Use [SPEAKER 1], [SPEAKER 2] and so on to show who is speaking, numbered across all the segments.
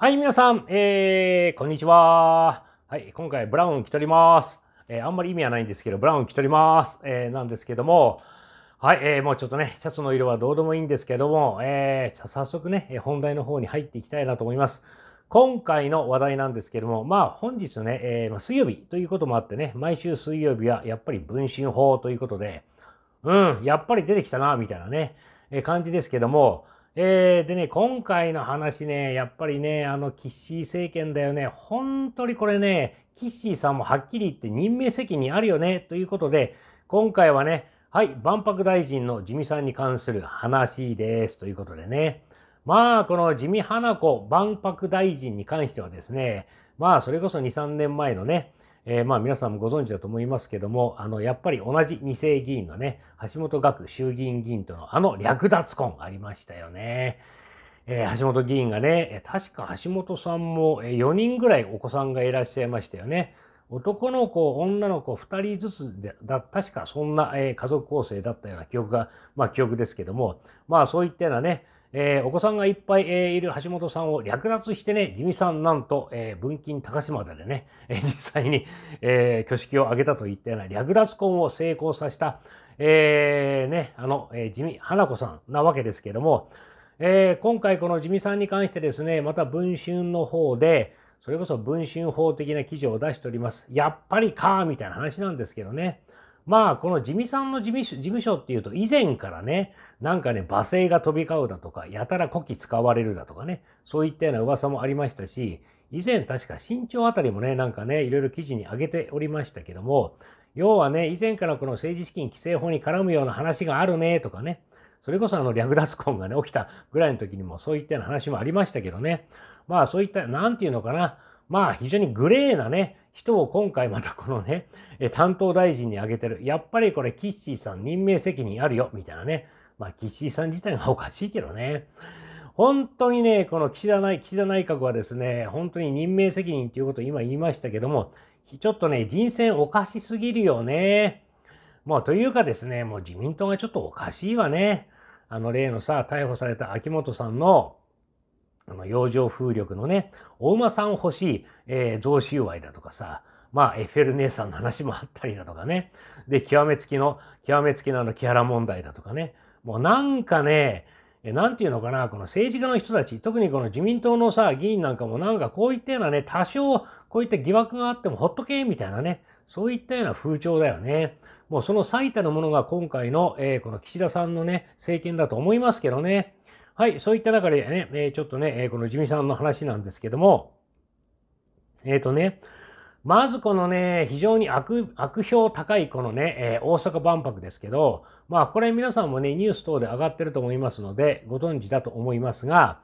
[SPEAKER 1] はい、皆さん、えー、こんにちは。はい、今回ブラウン着とります。えー、あんまり意味はないんですけど、ブラウン着とります。えー、なんですけども、はい、えー、もうちょっとね、シャツの色はどうでもいいんですけども、えー、早速ね、本題の方に入っていきたいなと思います。今回の話題なんですけども、まあ本日ね、えー、水曜日ということもあってね、毎週水曜日はやっぱり分身法ということで、うん、やっぱり出てきたな、みたいなね、えー、感じですけども、えー、でね、今回の話ね、やっぱりね、あの、キッシー政権だよね。本当にこれね、キッシーさんもはっきり言って任命責任あるよね、ということで、今回はね、はい、万博大臣の自見さんに関する話です。ということでね。まあ、この自見花子万博大臣に関してはですね、まあ、それこそ2、3年前のね、えー、まあ皆さんもご存知だと思いますけども、あの、やっぱり同じ2世議員のね、橋本学衆議院議員とのあの略奪婚ありましたよね。えー、橋本議員がね、確か橋本さんも4人ぐらいお子さんがいらっしゃいましたよね。男の子、女の子2人ずつでだ、確かそんな、えー、家族構成だったような記憶が、まあ記憶ですけども、まあそういったようなね、えー、お子さんがいっぱい、えー、いる橋本さんを略奪してね、地味さんなんと、えー、文金高島田でね、えー、実際に、えー、挙式を挙げたといったような略奪婚を成功させた、えー、ね、あの、えー、地味花子さんなわけですけども、えー、今回この地味さんに関してですね、また文春の方で、それこそ文春法的な記事を出しております。やっぱりかみたいな話なんですけどね。まあ、この地味さんの事務所っていうと、以前からね、なんかね、罵声が飛び交うだとか、やたら古希使われるだとかね、そういったような噂もありましたし、以前確か身長あたりもね、なんかね、いろいろ記事に上げておりましたけども、要はね、以前からこの政治資金規正法に絡むような話があるね、とかね、それこそあの略奪婚がね、起きたぐらいの時にもそういったような話もありましたけどね、まあそういった、なんていうのかな、まあ非常にグレーなね、人を今回またこのね、担当大臣に挙げてる。やっぱりこれキッシーさん任命責任あるよ、みたいなね。まあキッシーさん自体がおかしいけどね。本当にね、この岸田内岸田内閣はですね、本当に任命責任ということを今言いましたけども、ちょっとね、人選おかしすぎるよね。もうというかですね、もう自民党がちょっとおかしいわね。あの例のさ、逮捕された秋元さんの、あの、洋上風力のね、お馬さん欲しい、えー、贈収賄だとかさ、まあ、エッフェル姉さんの話もあったりだとかね。で、極めつきの、極めつきのあの、木原問題だとかね。もうなんかね、なんていうのかな、この政治家の人たち、特にこの自民党のさ、議員なんかもなんかこういったようなね、多少こういった疑惑があってもほっとけ、みたいなね、そういったような風潮だよね。もうその最たるものが今回の、えー、この岸田さんのね、政権だと思いますけどね。はい、そういった中でね、えちょっとね、えこの地味さんの話なんですけども、えっ、ー、とね、まずこのね、非常に悪、悪評高いこのね、え大阪万博ですけど、まあこれ皆さんもね、ニュース等で上がってると思いますので、ご存知だと思いますが、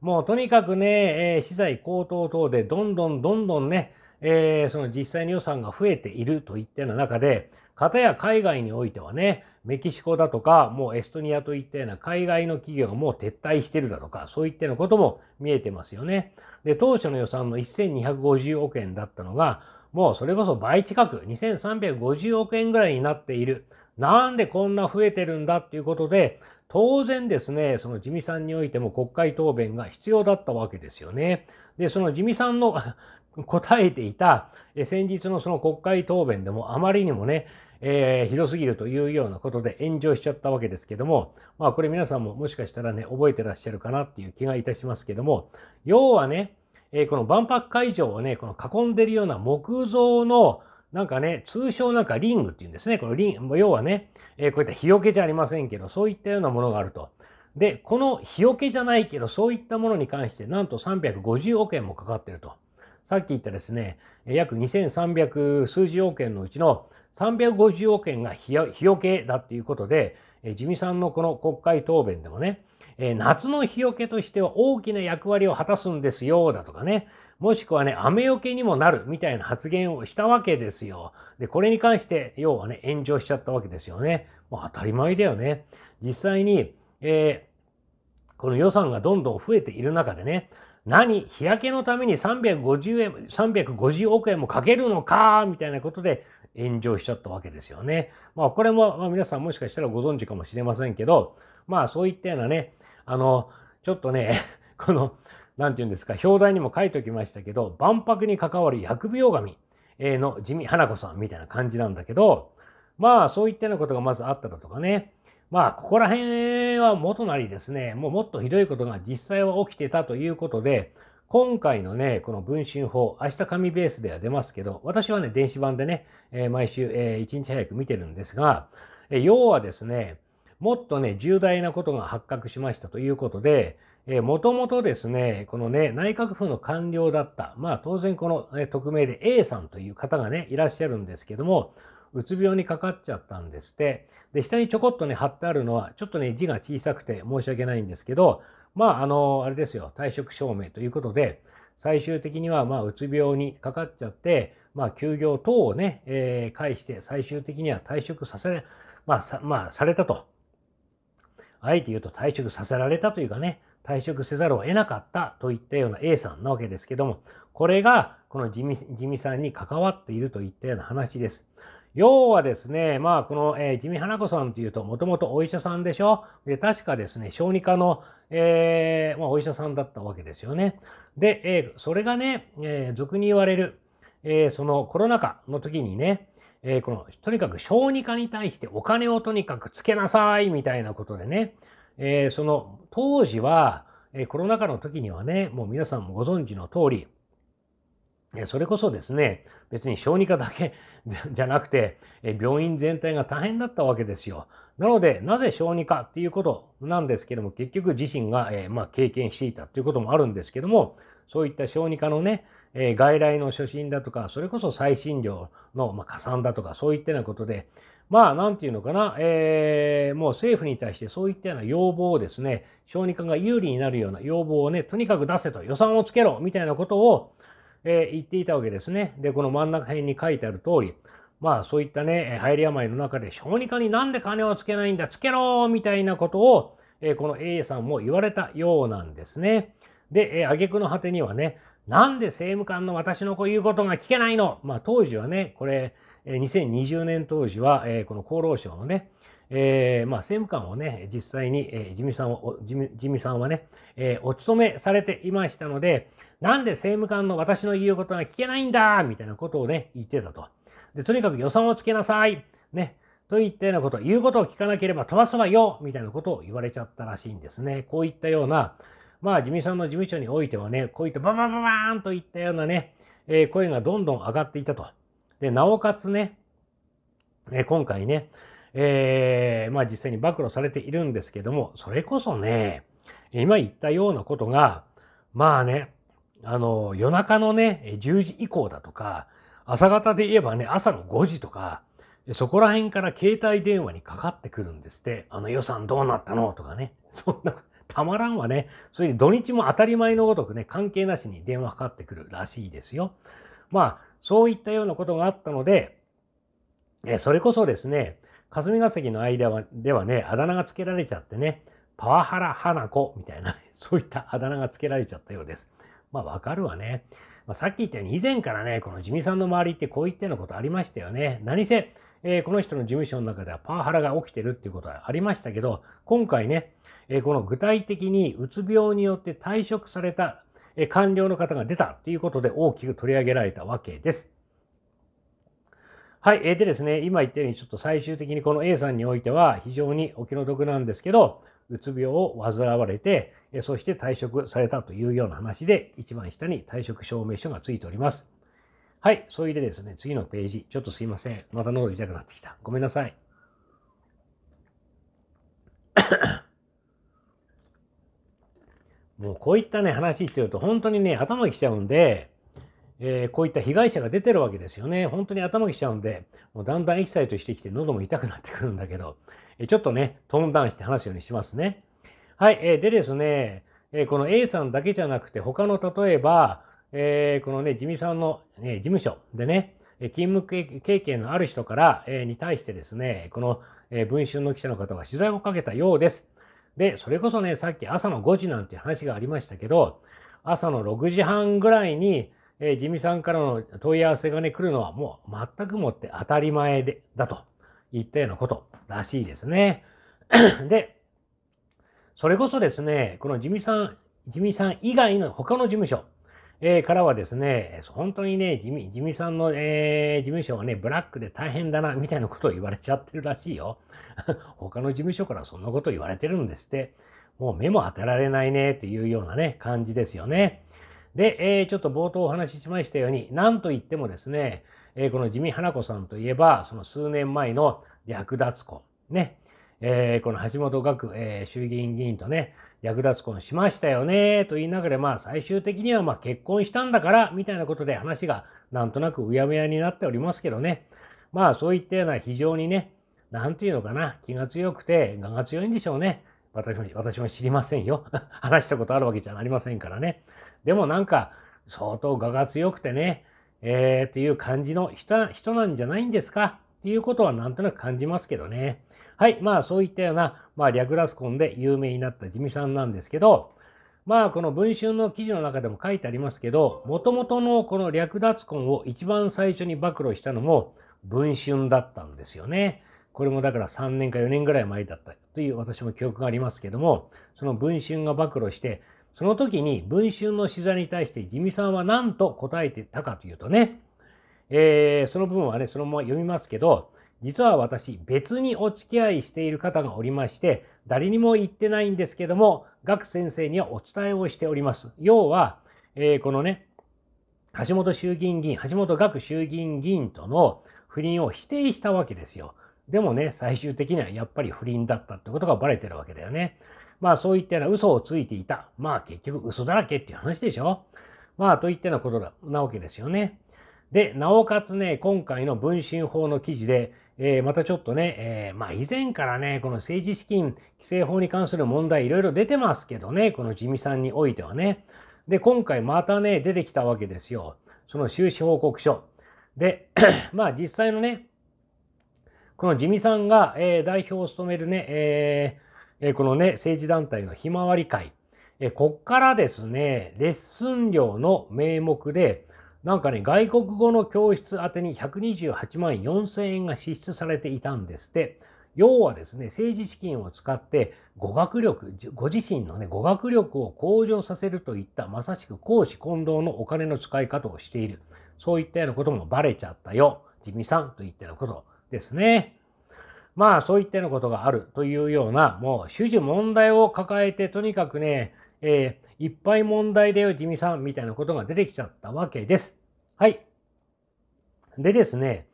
[SPEAKER 1] もうとにかくね、え資材高騰等でどんどんどんどんね、えその実際の予算が増えているといったような中で、片や海外においてはね、メキシコだとか、もうエストニアといったような海外の企業がもう撤退してるだとか、そういったようなことも見えてますよね。で、当初の予算の1250億円だったのが、もうそれこそ倍近く、2350億円ぐらいになっている。なんでこんな増えてるんだっていうことで、当然ですね、その地味さんにおいても国会答弁が必要だったわけですよね。で、その地味さんの答えていた、え先日のその国会答弁でもあまりにもね、えー、ひどすぎるというようなことで炎上しちゃったわけですけども、まあこれ皆さんももしかしたらね、覚えてらっしゃるかなっていう気がいたしますけども、要はね、えー、この万博会場をね、この囲んでるような木造のなんかね、通称なんかリングっていうんですね。このリン要はね、えー、こういった日よけじゃありませんけど、そういったようなものがあると。で、この日よけじゃないけど、そういったものに関して、なんと350億円もかかってると。さっき言ったですね、約2300数十億円のうちの350億円が日よけだっていうことで、自見さんのこの国会答弁でもね、夏の日よけとしては大きな役割を果たすんですよ、だとかね、もしくはね、雨よけにもなるみたいな発言をしたわけですよ。で、これに関して、要はね、炎上しちゃったわけですよね。もう当たり前だよね。実際に、えー、この予算がどんどん増えている中でね、何日焼けのために350円、350億円もかけるのかみたいなことで炎上しちゃったわけですよね。まあこれも、ま皆さんもしかしたらご存知かもしれませんけど、まあそういったようなね、あの、ちょっとね、この、何て言うんですか、表題にも書いておきましたけど、万博に関わる疫病神の地味花子さんみたいな感じなんだけど、まあそういったようなことがまずあっただとかね、まあ、ここら辺は元なりですね、もうもっとひどいことが実際は起きてたということで、今回のね、この文春法、明日紙ベースでは出ますけど、私はね、電子版でね、えー、毎週、えー、1日早く見てるんですが、えー、要はですね、もっとね、重大なことが発覚しましたということで、もともとですね、このね、内閣府の官僚だった、まあ当然この、ね、匿名で A さんという方がね、いらっしゃるんですけども、うつ病にかかっちゃったんですって。で、下にちょこっとね、貼ってあるのは、ちょっとね、字が小さくて申し訳ないんですけど、まあ、あの、あれですよ、退職証明ということで、最終的には、まあ、うつ病にかかっちゃって、まあ、休業等をね、えー、介して、最終的には退職させ、まあ、さ、まあ、されたと。あえて言うと退職させられたというかね、退職せざるを得なかったといったような A さんなわけですけども、これがこの地味地味さんに関わっているといったような話です。要はですね、まあ、この、えー、地味花子さんというと、もともとお医者さんでしょで、確かですね、小児科の、えー、まあ、お医者さんだったわけですよね。で、えー、それがね、えー、俗に言われる、えー、そのコロナ禍の時にね、えー、この、とにかく小児科に対してお金をとにかくつけなさい、みたいなことでね、えー、その、当時は、えー、コロナ禍の時にはね、もう皆さんもご存知の通り、それこそですね、別に小児科だけ じゃなくて、病院全体が大変だったわけですよ。なので、なぜ小児科っていうことなんですけども、結局自身が、えー、まあ、経験していたということもあるんですけども、そういった小児科のね、えー、外来の初診だとか、それこそ再診療の、まあ、加算だとか、そういったようなことで、まあ、なんていうのかな、えー、もう政府に対してそういったような要望をですね、小児科が有利になるような要望をね、とにかく出せと、予算をつけろみたいなことを、えー、言っていたわけですね。で、この真ん中辺に書いてある通り、まあそういったね、入り病の中で小児科になんで金をつけないんだ、つけろみたいなことを、えー、この A さんも言われたようなんですね。で、えー、挙句の果てにはね、なんで政務官の私の子言うことが聞けないのまあ当時はね、これ、2020年当時は、えー、この厚労省のね、えー、まあ、政務官をね、実際に、えー、地味さんを、地味さんはね、えー、お勤めされていましたので、なんで政務官の私の言うことが聞けないんだみたいなことをね、言ってたと。で、とにかく予算をつけなさい。ね。といったようなこと、言うことを聞かなければ飛ばすわよみたいなことを言われちゃったらしいんですね。こういったような、まあ、自民さんの事務所においてはね、こういったババババーンといったようなね、えー、声がどんどん上がっていたと。で、なおかつね、えー、今回ね、えー、まあ実際に暴露されているんですけども、それこそね、今言ったようなことが、まあね、あの、夜中のね、10時以降だとか、朝方で言えばね、朝の5時とか、そこら辺から携帯電話にかかってくるんですって、あの予算どうなったのとかね、そんな、たまらんわね。それで土日も当たり前のごとくね、関係なしに電話かかってくるらしいですよ。まあ、そういったようなことがあったので、えそれこそですね、霞が関の間はではね、あだ名が付けられちゃってね、パワハラ花子みたいな、そういったあだ名が付けられちゃったようです。まあわかるわね。まあ、さっき言ったように以前からね、この地味さんの周りってこういったようなことありましたよね。何せ、えー、この人の事務所の中ではパワハラが起きてるっていうことはありましたけど、今回ね、えー、この具体的にうつ病によって退職された官僚の方が出たということで大きく取り上げられたわけです。はい。えー、でですね、今言ったように、ちょっと最終的にこの A さんにおいては、非常にお気の毒なんですけど、うつ病を患われて、そして退職されたというような話で、一番下に退職証明書がついております。はい。それでですね、次のページ。ちょっとすいません。また喉痛くなってきた。ごめんなさい。もうこういったね、話してると、本当にね、頭きちゃうんで、えー、こういった被害者が出てるわけですよね。本当に頭がきちゃうんで、もうだんだんエキサイトしてきて喉も痛くなってくるんだけど、えちょっとね、トーンダウンして話すようにしますね。はい、えー、でですね、えこの A さんだけじゃなくて、他の例えば、えー、このね、地味さんの、ね、事務所でね、勤務経験のある人から、えー、に対してですね、この、えー、文春の記者の方は取材をかけたようです。で、それこそね、さっき朝の5時なんて話がありましたけど、朝の6時半ぐらいに、えー、地味さんからの問い合わせがね、来るのはもう全くもって当たり前で、だと言ったようなことらしいですね。で、それこそですね、この地味さん、地味さん以外の他の事務所、えー、からはですね、本当にね、地味、地味さんの、えー、事務所はね、ブラックで大変だな、みたいなことを言われちゃってるらしいよ。他の事務所からそんなこと言われてるんですって、もう目も当てられないね、というようなね、感じですよね。で、えー、ちょっと冒頭お話ししましたように、なんといってもですね、えー、この地味花子さんといえば、その数年前の略奪婚、ね、えー、この橋本学、え衆議院議員とね、略奪婚しましたよね、と言いながら、まあ最終的にはま結婚したんだから、みたいなことで話がなんとなくうやむやになっておりますけどね、まあそういったような非常にね、なんていうのかな、気が強くて、我が強いんでしょうね。私も、私も知りませんよ。話したことあるわけじゃありませんからね。でもなんか相当我が強くてね、えー、っていう感じの人人なんじゃないんですかっていうことはなんとなく感じますけどね。はい、まあそういったような、まあ、略奪婚で有名になった地味さんなんですけど、まあこの文春の記事の中でも書いてありますけど、もともとのこの略奪婚を一番最初に暴露したのも文春だったんですよね。これもだから3年か4年ぐらい前だったという私も記憶がありますけども、その文春が暴露して、その時に文春の取材に対して地味さんは何と答えてたかというとね、えー、その部分はね、そのまま読みますけど、実は私、別にお付き合いしている方がおりまして、誰にも言ってないんですけども、学先生にはお伝えをしております。要は、えー、このね、橋本衆議院議員、橋本学衆議院議員との不倫を否定したわけですよ。でもね、最終的にはやっぱり不倫だったってことがバレてるわけだよね。まあそういったような嘘をついていた。まあ結局嘘だらけっていう話でしょ。まあといったようなことだなわけですよね。で、なおかつね、今回の文春法の記事で、えー、またちょっとね、えー、まあ以前からね、この政治資金規正法に関する問題いろいろ出てますけどね、この地味さんにおいてはね。で、今回またね、出てきたわけですよ。その収支報告書。で、まあ実際のね、この地味さんが、えー、代表を務めるね、えー、えこのね、政治団体のひまわり会、えこっからですね、レッスン料の名目で、なんかね、外国語の教室宛てに128万4000円が支出されていたんですって、要はですね、政治資金を使って語学力、ご自身のね、語学力を向上させるといった、まさしく公私混同のお金の使い方をしている。そういったようなこともバレちゃったよ。地味さんといったようなことですね。まあそういったようなことがあるというような、もう種々問題を抱えて、とにかくね、えー、いっぱい問題だよ、地味さん、みたいなことが出てきちゃったわけです。はい。でですね、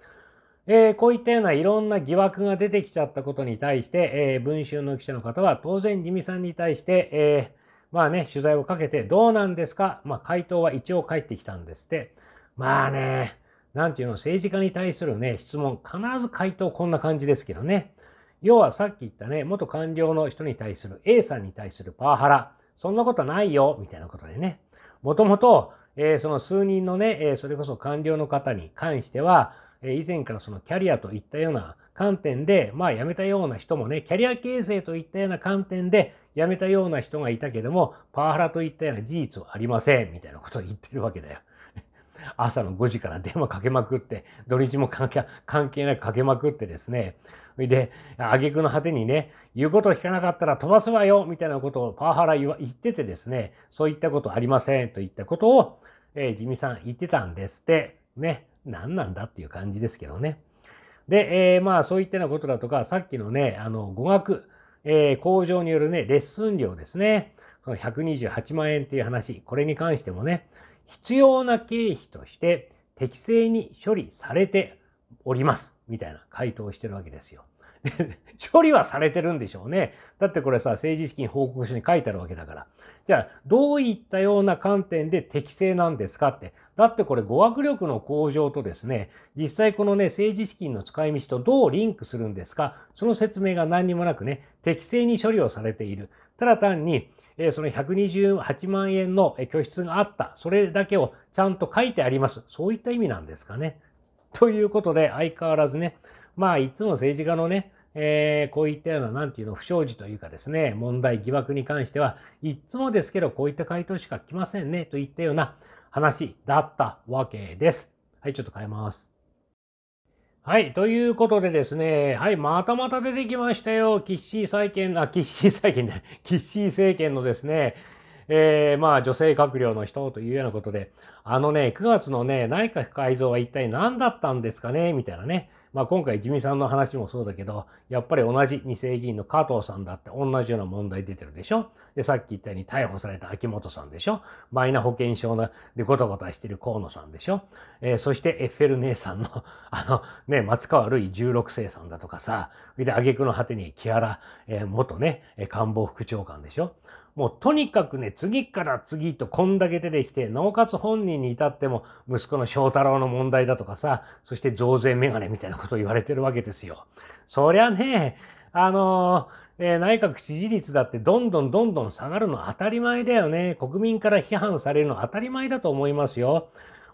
[SPEAKER 1] えー、こういったようないろんな疑惑が出てきちゃったことに対して、えー、文春の記者の方は当然、地味さんに対して、えまあね、取材をかけてどうなんですか、まあ、回答は一応返ってきたんですって。まあね、なんていうの、政治家に対するね、質問、必ず回答こんな感じですけどね。要はさっき言ったね、元官僚の人に対する A さんに対するパワハラ、そんなことないよ、みたいなことでね。もともと、えー、その数人のね、えー、それこそ官僚の方に関しては、えー、以前からそのキャリアといったような観点で、まあ辞めたような人もね、キャリア形成といったような観点で辞めたような人がいたけども、パワハラといったような事実はありません、みたいなことを言ってるわけだよ。朝の5時から電話かけまくって、土日も関係関係なくかけまくってですね、で、挙句の果てにね、言うことを聞かなかったら飛ばすわよみたいなことをパワハラ言っててですね、そういったことありませんといったことを、えー、地味さん言ってたんですって、ね、何なんだっていう感じですけどね。で、えー、まあそういったようなことだとか、さっきのね、あの、語学、えー、工場によるね、レッスン料ですね、の128万円っていう話、これに関してもね、必要な経費として適正に処理されております。みたいな回答をしてるわけですよ。処理はされてるんでしょうね。だってこれさ、政治資金報告書に書いてあるわけだから。じゃあ、どういったような観点で適正なんですかって。だってこれ語学力の向上とですね、実際このね、政治資金の使い道とどうリンクするんですかその説明が何にもなくね、適正に処理をされている。ただ単に、えその128万円の拠出があった、それだけをちゃんと書いてあります。そういった意味なんですかね。ということで、相変わらずね、まあ、いつも政治家のね、えー、こういったような、なんていうの、不祥事というかですね、問題、疑惑に関しては、いつもですけど、こういった回答しか来ませんね、といったような話だったわけです。はい、ちょっと変えます。はい。ということでですね。はい。またまた出てきましたよ。キッシー再建、あ、キッシー再建じゃない。キッシー政権のですね、えー、まあ、女性閣僚の人というようなことで、あのね、9月のね、内閣改造は一体何だったんですかねみたいなね。まあ、今回自民さんの話もそうだけど、やっぱり同じ二世議員の加藤さんだって同じような問題出てるでしょで、さっき言ったように逮捕された秋元さんでしょマイナ保険証でごたごたしてる河野さんでしょえー、そしてエッフェル姉さんの あの、ね、松川るい16世さんだとかさ、で、挙句の果てに木原、えー、元ね、官房副長官でしょもうとにかくね、次から次とこんだけ出てきて、なおかつ本人に至っても、息子の翔太郎の問題だとかさ、そして増税メガネみたいなことを言われてるわけですよ。そりゃね、あのえー、内閣支持率だってどんどんどんどん下がるの当たり前だよね。国民から批判されるの当たり前だと思いますよ。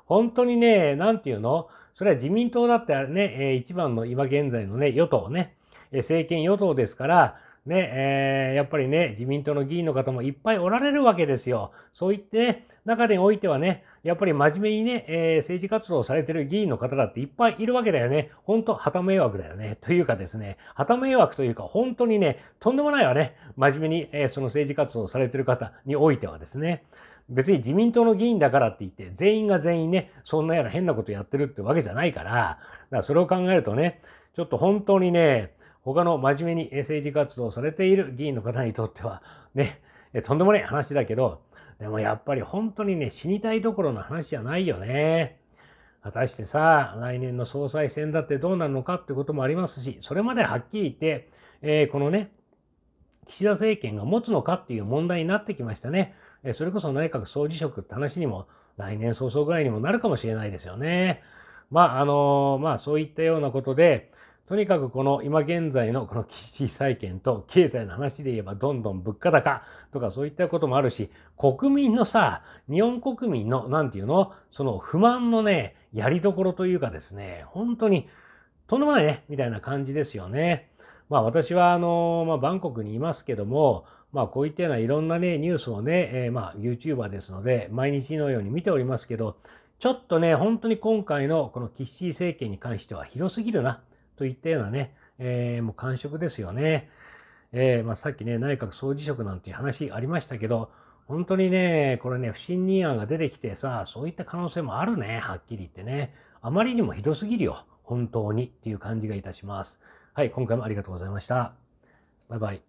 [SPEAKER 1] 本当にね、なんていうのそれは自民党だってね、えー、一番の今現在のね、与党ね、え政権与党ですから、ね、えー、やっぱりね、自民党の議員の方もいっぱいおられるわけですよ。そういって、ね、中でおいてはね、やっぱり真面目にね、えー、政治活動をされてる議員の方だっていっぱいいるわけだよね。ほんと、旗迷惑だよね。というかですね、旗迷惑というか、本当にね、とんでもないわね、真面目に、えー、その政治活動をされてる方においてはですね。別に自民党の議員だからって言って、全員が全員ね、そんなような変なことやってるってわけじゃないから、だからそれを考えるとね、ちょっと本当にね、他の真面目に政治活動をされている議員の方にとっては、ね、とんでもない話だけど、でもやっぱり本当にね、死にたいところの話じゃないよね。果たしてさ、来年の総裁選だってどうなるのかってこともありますし、それまではっきり言って、えー、このね、岸田政権が持つのかっていう問題になってきましたね。それこそ内閣総辞職って話にも、来年早々ぐらいにもなるかもしれないですよね。まあ、あのまあ、そういったようなことで、とにかくこの今現在のこの基地債建と経済の話で言えばどんどん物価高とかそういったこともあるし、国民のさ、日本国民のなんていうのその不満のね、やりどころというかですね、本当にとんでもないね、みたいな感じですよね。まあ私はあの、まあバンコクにいますけども、まあこういったようないろんなね、ニュースをね、えー、まあ YouTuber ですので、毎日のように見ておりますけど、ちょっとね、本当に今回のこのキッシー政権に関してはひどすぎるなといったようなね、えー、もう感触ですよね。えー、まあ、さっきね、内閣総辞職なんていう話ありましたけど、本当にね、これね、不信任案が出てきてさ、そういった可能性もあるね、はっきり言ってね。あまりにもひどすぎるよ、本当にっていう感じがいたします。はい、今回もありがとうございました。バイバイ。